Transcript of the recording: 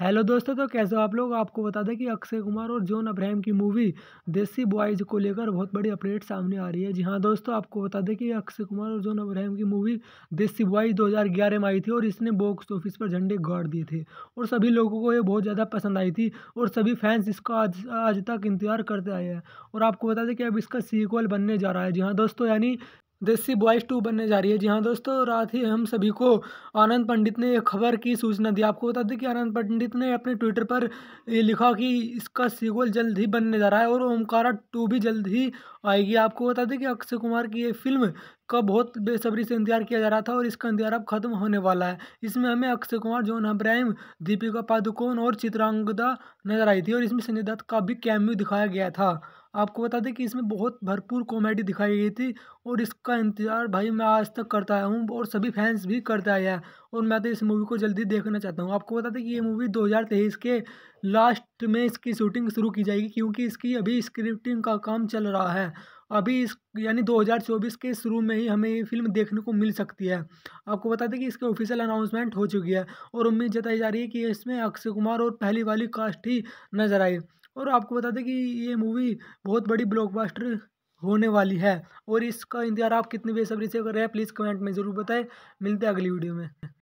Hello दोस्तों तो कैसे हो आप लोग आपको बता दें कि अक्षय कुमार और जॉन अब्राहम की मूवी देसी बॉयज़ को लेकर बहुत बड़ी अपडेट सामने आ रही है जी हाँ दोस्तों आपको बता दें कि अक्षय कुमार और जॉन अब्राहम की मूवी देसी बॉयज़ 2011 में आई थी और इसने बॉक्स ऑफिस पर झंडे गाड़ दिए थे और सभी लोगों को ये बहुत ज़्यादा पसंद आई थी और सभी फैंस इसका आज आज तक इंतजार करते आए हैं और आपको बता दें कि अब इसका सीक्वल बनने जा रहा है जी हाँ दोस्तों यानी देसी बॉयज़ टू बनने जा रही है जी हाँ दोस्तों रात ही हम सभी को आनंद पंडित ने खबर की सूचना दी आपको बता दें कि आनंद पंडित ने अपने ट्विटर पर ये लिखा कि इसका सीक्वल जल्द ही बनने जा रहा है और ओमकारा टू भी जल्द ही आएगी आपको बता दें कि अक्षय कुमार की ये फिल्म का बहुत बेसब्री से इंतजार किया जा रहा था और इसका इंतजार अब खत्म होने वाला है इसमें हमें अक्षय कुमार जॉन अब्राहिम दीपिका पादुकोण और चित्रांगदा नजर आई थी और इसमें संजय दत्त का भी कैम्यू दिखाया गया था आपको बता दें कि इसमें बहुत भरपूर कॉमेडी दिखाई गई थी और इसका इंतज़ार भाई मैं आज तक करता आया हूँ और सभी फैंस भी करते आए है और मैं तो इस मूवी को जल्दी देखना चाहता हूँ आपको बता दें कि ये हाँ। मूवी 2023 के लास्ट में इसकी शूटिंग शुरू की जाएगी क्योंकि इसकी अभी स्क्रिप्टिंग का काम चल रहा है अभी इस यानी 2024 के शुरू में ही हमें ये फिल्म देखने को मिल सकती है आपको बता दें कि इसके ऑफिशियल अनाउंसमेंट हो चुकी है और उम्मीद जताई जा रही है कि इसमें अक्षय कुमार और पहली वाली कास्ट ही नजर आए और आपको बता दें कि ये मूवी बहुत बड़ी ब्लॉकबस्टर होने वाली है और इसका इंतजार आप कितनी बेसब्री से कर रहे हैं प्लीज़ कमेंट में ज़रूर बताएं मिलते हैं अगली वीडियो में